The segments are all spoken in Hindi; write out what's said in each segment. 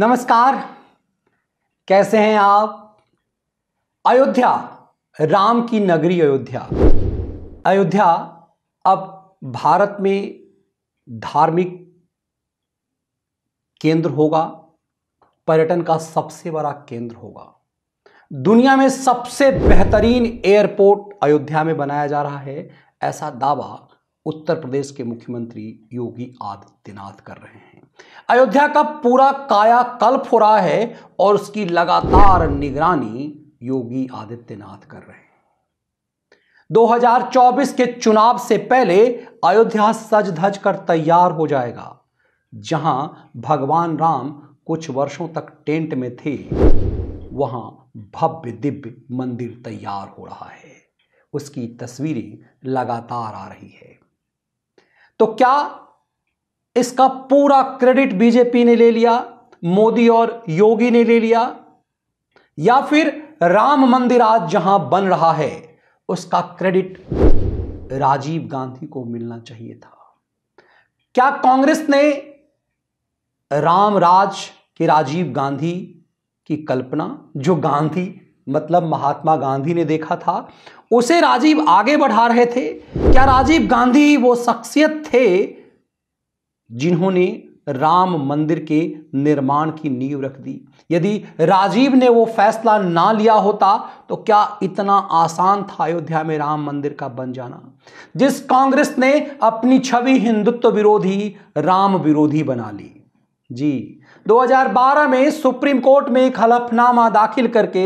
नमस्कार कैसे हैं आप अयोध्या राम की नगरी अयोध्या अयोध्या अब भारत में धार्मिक केंद्र होगा पर्यटन का सबसे बड़ा केंद्र होगा दुनिया में सबसे बेहतरीन एयरपोर्ट अयोध्या में बनाया जा रहा है ऐसा दावा उत्तर प्रदेश के मुख्यमंत्री योगी आदित्यनाथ कर रहे हैं अयोध्या का पूरा काया कल्प हो रहा है और उसकी लगातार निगरानी योगी आदित्यनाथ कर रहे हैं 2024 के चुनाव से पहले अयोध्या सज धज कर तैयार हो जाएगा जहां भगवान राम कुछ वर्षों तक टेंट में थे वहां भव्य दिव्य मंदिर तैयार हो रहा है उसकी तस्वीरें लगातार आ रही है तो क्या इसका पूरा क्रेडिट बीजेपी ने ले लिया मोदी और योगी ने ले लिया या फिर राम मंदिर आज जहां बन रहा है उसका क्रेडिट राजीव गांधी को मिलना चाहिए था क्या कांग्रेस ने रामराज के राजीव गांधी की कल्पना जो गांधी मतलब महात्मा गांधी ने देखा था उसे राजीव आगे बढ़ा रहे थे क्या राजीव गांधी वो शख्सियत थे जिन्होंने राम मंदिर के निर्माण की नींव रख दी यदि राजीव ने वो फैसला ना लिया होता तो क्या इतना आसान था अयोध्या में राम मंदिर का बन जाना जिस कांग्रेस ने अपनी छवि हिंदुत्व विरोधी राम विरोधी बना ली जी 2012 में सुप्रीम कोर्ट में एक हलफनामा दाखिल करके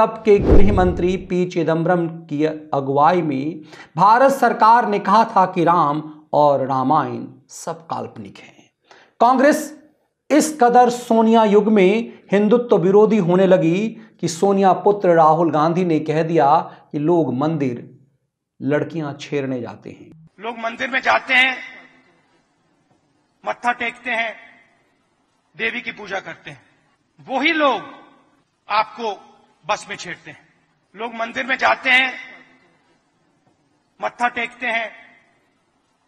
तब के गृह मंत्री पी चिदम्बरम की अगुवाई में भारत सरकार ने कहा था कि राम और रामायण सब काल्पनिक हैं कांग्रेस इस कदर सोनिया युग में हिंदुत्व तो विरोधी होने लगी कि सोनिया पुत्र राहुल गांधी ने कह दिया कि लोग मंदिर लड़कियां छेड़ने जाते हैं लोग मंदिर में जाते हैं मत्था टेकते हैं देवी की पूजा करते हैं वही लोग आपको बस में छेड़ते हैं लोग मंदिर में जाते हैं मत्था टेकते हैं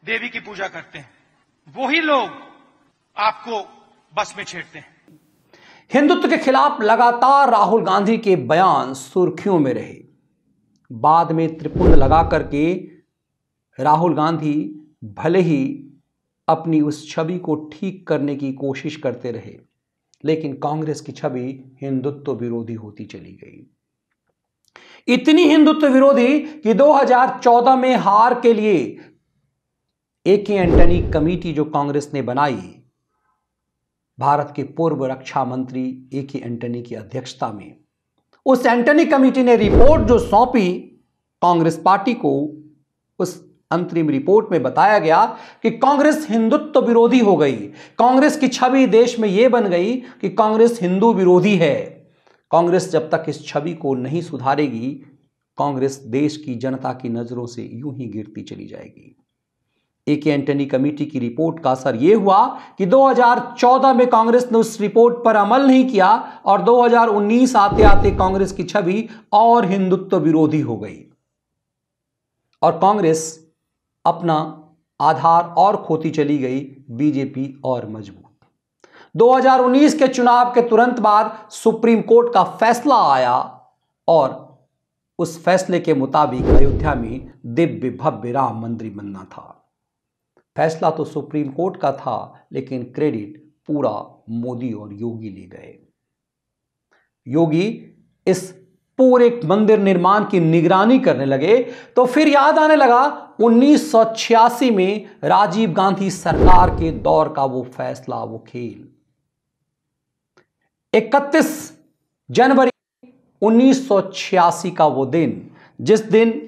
देवी की पूजा करते हैं वही लोग आपको बस में छेड़ते हैं हिंदुत्व के खिलाफ लगातार राहुल गांधी के बयान सुर्खियों में रहे बाद में त्रिपुंड लगा करके राहुल गांधी भले ही अपनी उस छवि को ठीक करने की कोशिश करते रहे लेकिन कांग्रेस की छवि हिंदुत्व विरोधी होती चली गई इतनी हिंदुत्व विरोधी कि 2014 में हार के लिए ए के एंटनी कमेटी जो कांग्रेस ने बनाई भारत के पूर्व रक्षा मंत्री ए के एंटनी की अध्यक्षता में उस एंटनी कमेटी ने रिपोर्ट जो सौंपी कांग्रेस पार्टी को उस अंतरिम रिपोर्ट में बताया गया कि कांग्रेस हिंदुत्व विरोधी हो गई कांग्रेस की छवि देश में यह बन गई कि कांग्रेस हिंदू विरोधी है कांग्रेस जब तक इस छवि को नहीं सुधारेगी कांग्रेस देश की जनता की नज़रों से यूं ही गिरती चली जाएगी एके एंटनी कमेटी की रिपोर्ट का असर यह हुआ कि 2014 में कांग्रेस ने उस रिपोर्ट पर अमल नहीं किया और 2019 आते आते कांग्रेस की छवि और हिंदुत्व विरोधी हो गई और कांग्रेस अपना आधार और खोती चली गई बीजेपी और मजबूत 2019 के चुनाव के तुरंत बाद सुप्रीम कोर्ट का फैसला आया और उस फैसले के मुताबिक अयोध्या में दिव्य भव्य राम मंदिर बनना था फैसला तो सुप्रीम कोर्ट का था लेकिन क्रेडिट पूरा मोदी और योगी ले गए योगी इस पूरे मंदिर निर्माण की निगरानी करने लगे तो फिर याद आने लगा 1986 में राजीव गांधी सरकार के दौर का वो फैसला वो खेल 31 जनवरी 1986 का वो दिन जिस दिन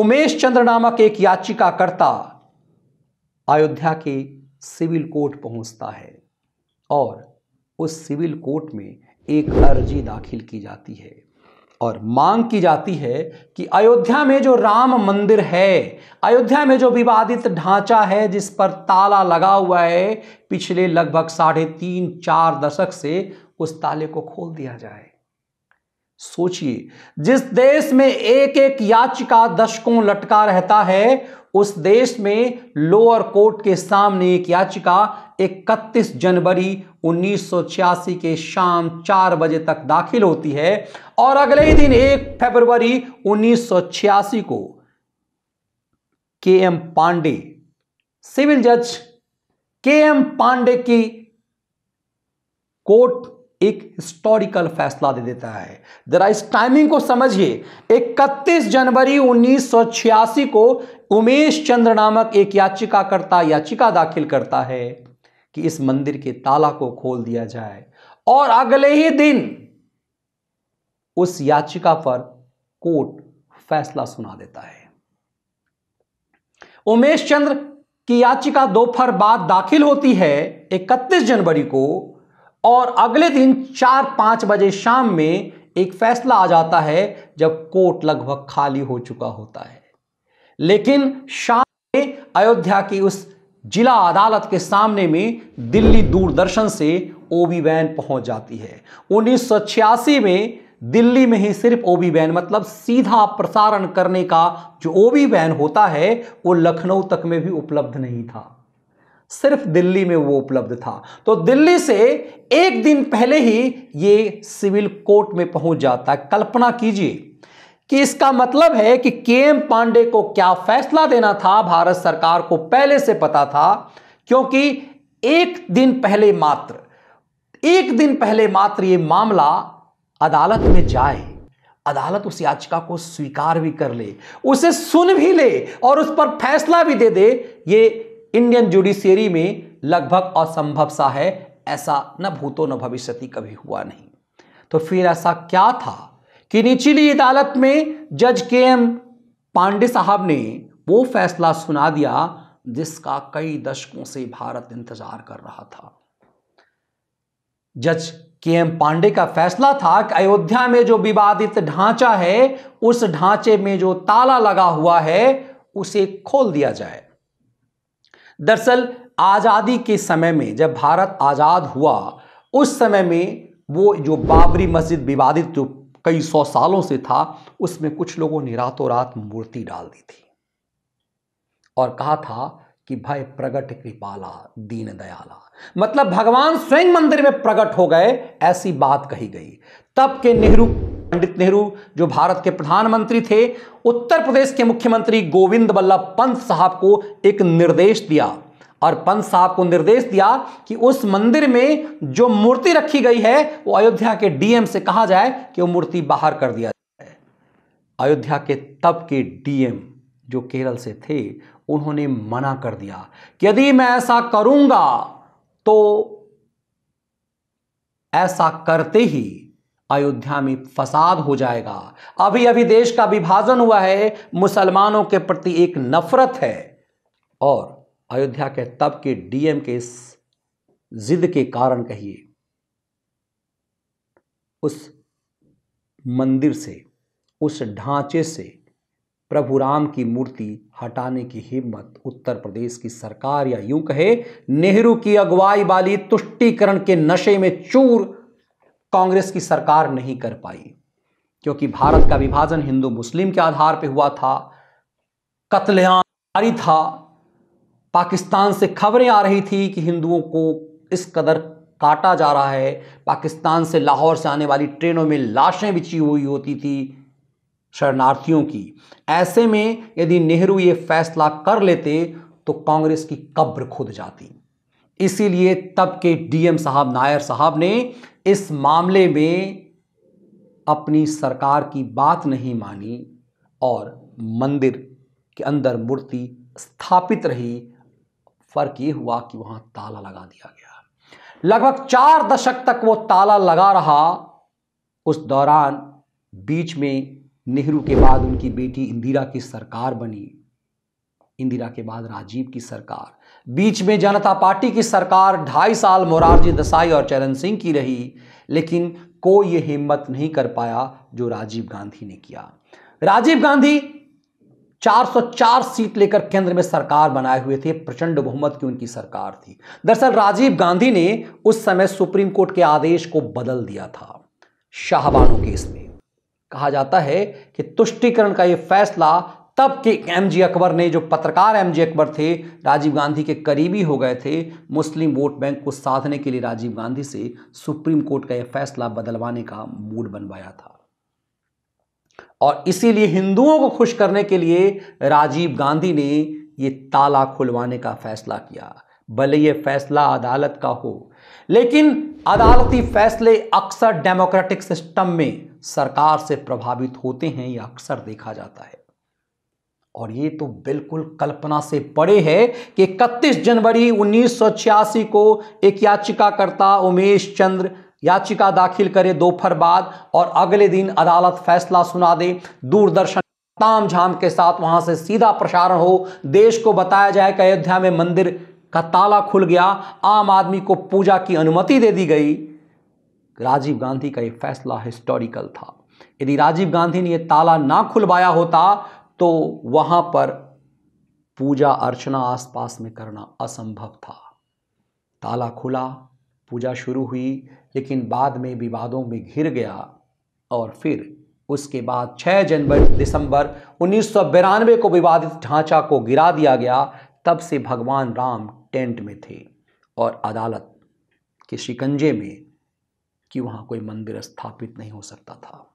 उमेश चंद्र नामक एक याचिकाकर्ता अयोध्या के सिविल कोर्ट पहुंचता है और उस सिविल कोर्ट में एक अर्जी दाखिल की जाती है और मांग की जाती है कि अयोध्या में जो राम मंदिर है अयोध्या में जो विवादित ढांचा है जिस पर ताला लगा हुआ है पिछले लगभग साढ़े तीन चार दशक से उस ताले को खोल दिया जाए सोचिए जिस देश में एक एक याचिका दशकों लटका रहता है उस देश में लोअर कोर्ट के सामने एक याचिका इकतीस जनवरी उन्नीस के शाम चार बजे तक दाखिल होती है और अगले ही दिन एक फरवरी उन्नीस को के एम पांडे सिविल जज के एम पांडे की कोर्ट एक हिस्टोरिकल फैसला दे देता है जरा इस टाइमिंग को समझिए 31 जनवरी उन्नीस को उमेश चंद्र नामक एक याचिकाकर्ता याचिका दाखिल करता है कि इस मंदिर के ताला को खोल दिया जाए और अगले ही दिन उस याचिका पर कोर्ट फैसला सुना देता है उमेश चंद्र की याचिका दोपहर बाद दाखिल होती है 31 जनवरी को और अगले दिन चार पांच बजे शाम में एक फैसला आ जाता है जब कोर्ट लगभग खाली हो चुका होता है लेकिन शाम में अयोध्या की उस जिला अदालत के सामने में दिल्ली दूरदर्शन से ओबी वैन पहुंच जाती है उन्नीस में दिल्ली में ही सिर्फ ओबी वैन मतलब सीधा प्रसारण करने का जो ओबी वैन होता है वो लखनऊ तक में भी उपलब्ध नहीं था सिर्फ दिल्ली में वो उपलब्ध था तो दिल्ली से एक दिन पहले ही ये सिविल कोर्ट में पहुंच जाता है कल्पना कीजिए कि इसका मतलब है कि के एम पांडे को क्या फैसला देना था भारत सरकार को पहले से पता था क्योंकि एक दिन पहले मात्र एक दिन पहले मात्र यह मामला अदालत में जाए अदालत उस याचिका को स्वीकार भी कर ले उसे सुन भी ले और उस पर फैसला भी दे दे ये इंडियन जुडिशियरी में लगभग असंभव सा है ऐसा न भूतो न भविष्यति कभी हुआ नहीं तो फिर ऐसा क्या था कि निचली अदालत में जज के एम पांडे साहब ने वो फैसला सुना दिया जिसका कई दशकों से भारत इंतजार कर रहा था जज के एम पांडे का फैसला था कि अयोध्या में जो विवादित ढांचा है उस ढांचे में जो ताला लगा हुआ है उसे खोल दिया जाए दरअसल आज़ादी के समय में जब भारत आज़ाद हुआ उस समय में वो जो बाबरी मस्जिद विवादित जो कई सौ सालों से था उसमें कुछ लोगों ने रातों रात मूर्ति डाल दी थी और कहा था कि भय प्रगट कृपाला दीन दयाला मतलब भगवान स्वयं मंदिर में प्रकट हो गए ऐसी बात कही गई तब के नेहरू पंडित नेहरू जो भारत के प्रधानमंत्री थे उत्तर प्रदेश के मुख्यमंत्री गोविंद बल्लभ पंत साहब को एक निर्देश दिया और पंत साहब को निर्देश दिया कि उस मंदिर में जो मूर्ति रखी गई है वो अयोध्या के डीएम से कहा जाए कि वो मूर्ति बाहर कर दिया जाए अयोध्या के तब के डीएम जो केरल से थे उन्होंने मना कर दिया कि यदि मैं ऐसा करूंगा तो ऐसा करते ही अयोध्या में फसाद हो जाएगा अभी अभी देश का विभाजन हुआ है मुसलमानों के प्रति एक नफरत है और अयोध्या के तब के डीएम के इस जिद के कारण कहिए उस मंदिर से उस ढांचे से प्रभु राम की मूर्ति हटाने की हिम्मत उत्तर प्रदेश की सरकार या यूं कहे नेहरू की अगुवाई वाली तुष्टीकरण के नशे में चूर कांग्रेस की सरकार नहीं कर पाई क्योंकि भारत का विभाजन हिंदू मुस्लिम के आधार पर हुआ था जारी था पाकिस्तान से खबरें आ रही थी कि हिंदुओं को इस कदर काटा जा रहा है पाकिस्तान से लाहौर से आने वाली ट्रेनों में लाशें बिछी हुई होती थी शरणार्थियों की ऐसे में यदि नेहरू ये फैसला कर लेते तो कांग्रेस की कब्र खुद जाती इसीलिए तब के डीएम साहब नायर साहब ने इस मामले में अपनी सरकार की बात नहीं मानी और मंदिर के अंदर मूर्ति स्थापित रही फर्क ये हुआ कि वहां ताला लगा दिया गया लगभग चार दशक तक वो ताला लगा रहा उस दौरान बीच में नेहरू के बाद उनकी बेटी इंदिरा की सरकार बनी इंदिरा के बाद राजीव की सरकार बीच में जनता पार्टी की सरकार ढाई साल मोरारजी दसाई और चरण सिंह की रही लेकिन कोई ये हिम्मत नहीं कर पाया जो राजीव गांधी ने किया राजीव गांधी 404 सीट लेकर केंद्र में सरकार बनाए हुए थे प्रचंड बहुमत की उनकी सरकार थी दरअसल राजीव गांधी ने उस समय सुप्रीम कोर्ट के आदेश को बदल दिया था शाहबानो केस में कहा जाता है कि तुष्टिकरण का यह फैसला तब के एम जी अकबर ने जो पत्रकार एम जी अकबर थे राजीव गांधी के करीबी हो गए थे मुस्लिम वोट बैंक को साधने के लिए राजीव गांधी से सुप्रीम कोर्ट का यह फैसला बदलवाने का मूड बनवाया था और इसीलिए हिंदुओं को खुश करने के लिए राजीव गांधी ने ये ताला खुलवाने का फैसला किया भले ये फैसला अदालत का हो लेकिन अदालती फैसले अक्सर डेमोक्रेटिक सिस्टम में सरकार से प्रभावित होते हैं यह अक्सर देखा जाता है और ये तो बिल्कुल कल्पना से परे है कि इकतीस जनवरी 1986 को एक याचिकाकर्ता उमेश चंद्र याचिका दाखिल करे दोपहर बाद और अगले दिन अदालत फैसला सुना दे दूरदर्शन ताम झाम के साथ वहां से सीधा प्रसारण हो देश को बताया जाए कि अयोध्या में मंदिर का ताला खुल गया आम आदमी को पूजा की अनुमति दे दी गई राजीव गांधी का यह फैसला हिस्टोरिकल था यदि राजीव गांधी ने यह ताला ना खुलवाया होता तो वहां पर पूजा अर्चना आसपास में करना असंभव था ताला खुला पूजा शुरू हुई लेकिन बाद में विवादों में घिर गया और फिर उसके बाद 6 जनवरी दिसंबर उन्नीस को विवादित ढांचा को गिरा दिया गया तब से भगवान राम टेंट में थे और अदालत के शिकंजे में कि वहां कोई मंदिर स्थापित नहीं हो सकता था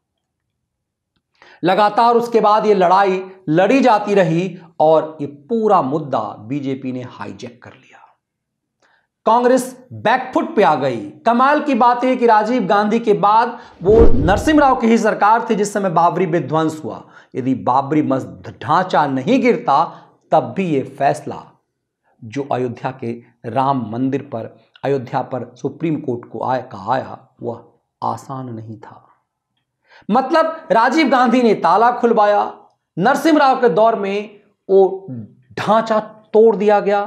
लगातार उसके बाद यह लड़ाई लड़ी जाती रही और ये पूरा मुद्दा बीजेपी ने हाईजेक कर लिया कांग्रेस बैकफुट पे आ गई कमाल की बात यह कि राजीव गांधी के बाद वो नरसिंह राव की ही सरकार थी जिस समय बाबरी विध्वंस हुआ यदि बाबरी मस्जिद ढांचा नहीं गिरता तब भी ये फैसला जो अयोध्या के राम मंदिर पर अयोध्या पर सुप्रीम कोर्ट को आया का आया वह आसान नहीं था मतलब राजीव गांधी ने ताला खुलवाया नरसिंह राव के दौर में वो ढांचा तोड़ दिया गया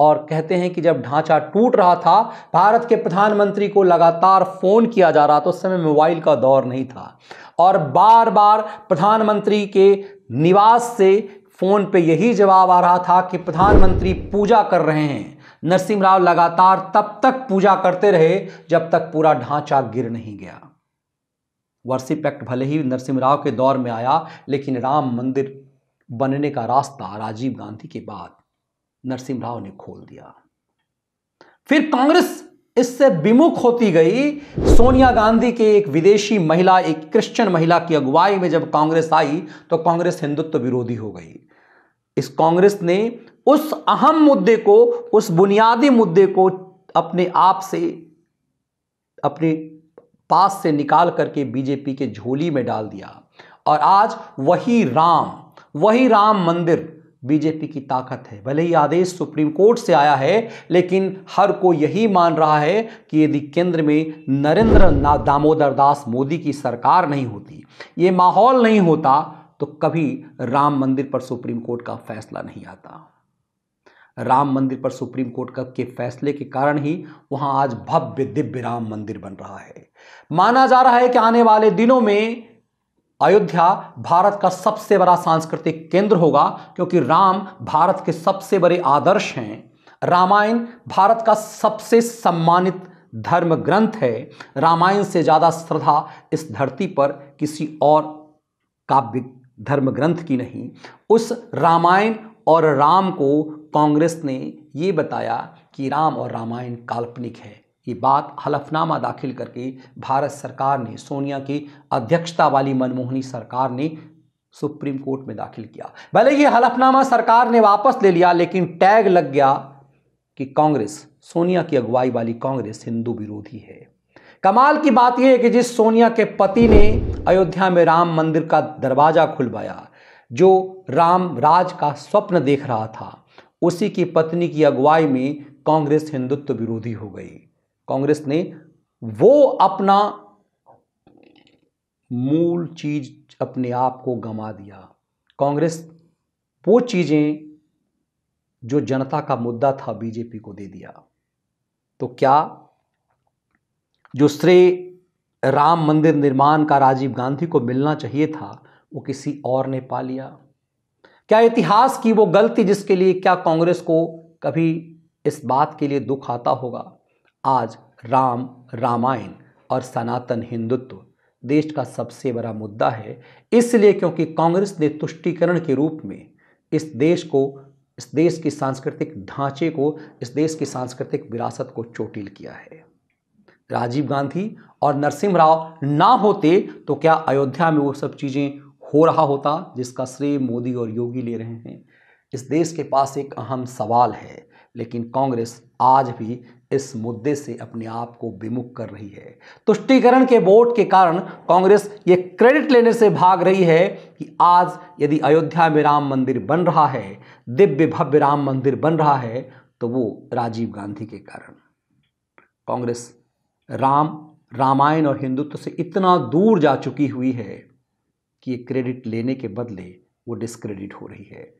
और कहते हैं कि जब ढांचा टूट रहा था भारत के प्रधानमंत्री को लगातार फ़ोन किया जा रहा था उस समय मोबाइल का दौर नहीं था और बार बार प्रधानमंत्री के निवास से फ़ोन पे यही जवाब आ रहा था कि प्रधानमंत्री पूजा कर रहे हैं नरसिंह राव लगातार तब तक पूजा करते रहे जब तक पूरा ढांचा गिर नहीं गया वर्सिप एक्ट भले ही नरसिंह राव के दौर में आया लेकिन राम मंदिर बनने का रास्ता राजीव गांधी के बाद नरसिंह राव ने खोल दिया फिर कांग्रेस इससे विमुख होती गई सोनिया गांधी के एक विदेशी महिला एक क्रिश्चियन महिला की अगुवाई में जब कांग्रेस आई तो कांग्रेस हिंदुत्व विरोधी हो गई इस कांग्रेस ने उस अहम मुद्दे को उस बुनियादी मुद्दे को अपने आप से अपने पास से निकाल करके बीजेपी के झोली में डाल दिया और आज वही राम वही राम मंदिर बीजेपी की ताकत है भले ही आदेश सुप्रीम कोर्ट से आया है लेकिन हर को यही मान रहा है कि यदि केंद्र में नरेंद्र दामोदर दास मोदी की सरकार नहीं होती ये माहौल नहीं होता तो कभी राम मंदिर पर सुप्रीम कोर्ट का फैसला नहीं आता राम मंदिर पर सुप्रीम कोर्ट का के फैसले के कारण ही वहां आज भव्य दिव्य राम मंदिर बन रहा है माना जा रहा है कि आने वाले दिनों में अयोध्या भारत का सबसे बड़ा सांस्कृतिक केंद्र होगा क्योंकि राम भारत के सबसे बड़े आदर्श हैं रामायण भारत का सबसे सम्मानित धर्म ग्रंथ है रामायण से ज़्यादा श्रद्धा इस धरती पर किसी और काव्य धर्म ग्रंथ की नहीं उस रामायण और राम को कांग्रेस ने ये बताया कि राम और रामायण काल्पनिक है ये बात हलफनामा दाखिल करके भारत सरकार ने सोनिया की अध्यक्षता वाली मनमोहनी सरकार ने सुप्रीम कोर्ट में दाखिल किया भले ही हलफनामा सरकार ने वापस ले लिया लेकिन टैग लग गया कि कांग्रेस सोनिया की अगुवाई वाली कांग्रेस हिंदू विरोधी है कमाल की बात यह है कि जिस सोनिया के पति ने अयोध्या में राम मंदिर का दरवाजा खुलवाया जो राम राज का स्वप्न देख रहा था उसी की पत्नी की अगुवाई में कांग्रेस हिंदुत्व विरोधी हो गई कांग्रेस ने वो अपना मूल चीज अपने आप को गंवा दिया कांग्रेस वो चीजें जो जनता का मुद्दा था बीजेपी को दे दिया तो क्या जो श्रेय राम मंदिर निर्माण का राजीव गांधी को मिलना चाहिए था वो किसी और ने पा लिया क्या इतिहास की वो गलती जिसके लिए क्या कांग्रेस को कभी इस बात के लिए दुख आता होगा आज राम रामायण और सनातन हिंदुत्व देश का सबसे बड़ा मुद्दा है इसलिए क्योंकि कांग्रेस ने तुष्टिकरण के रूप में इस देश को इस देश की सांस्कृतिक ढांचे को इस देश की सांस्कृतिक विरासत को चोटिल किया है राजीव गांधी और नरसिंह राव ना होते तो क्या अयोध्या में वो सब चीज़ें हो रहा होता जिसका श्रेय मोदी और योगी ले रहे हैं इस देश के पास एक अहम सवाल है लेकिन कांग्रेस आज भी इस मुद्दे से अपने आप को विमुख कर रही है तुष्टिकरण के वोट के कारण कांग्रेस ये क्रेडिट लेने से भाग रही है कि आज यदि अयोध्या में राम मंदिर बन रहा है दिव्य भव्य राम मंदिर बन रहा है तो वो राजीव गांधी के कारण कांग्रेस राम रामायण और हिंदुत्व से इतना दूर जा चुकी हुई है कि ये क्रेडिट लेने के बदले वो डिस्क्रेडिट हो रही है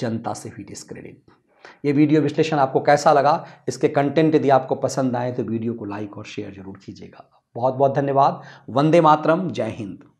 जनता से हुई डिस्क्रेडिट ये वीडियो विश्लेषण आपको कैसा लगा इसके कंटेंट यदि आपको पसंद आए तो वीडियो को लाइक और शेयर जरूर कीजिएगा बहुत बहुत धन्यवाद वंदे मातरम जय हिंद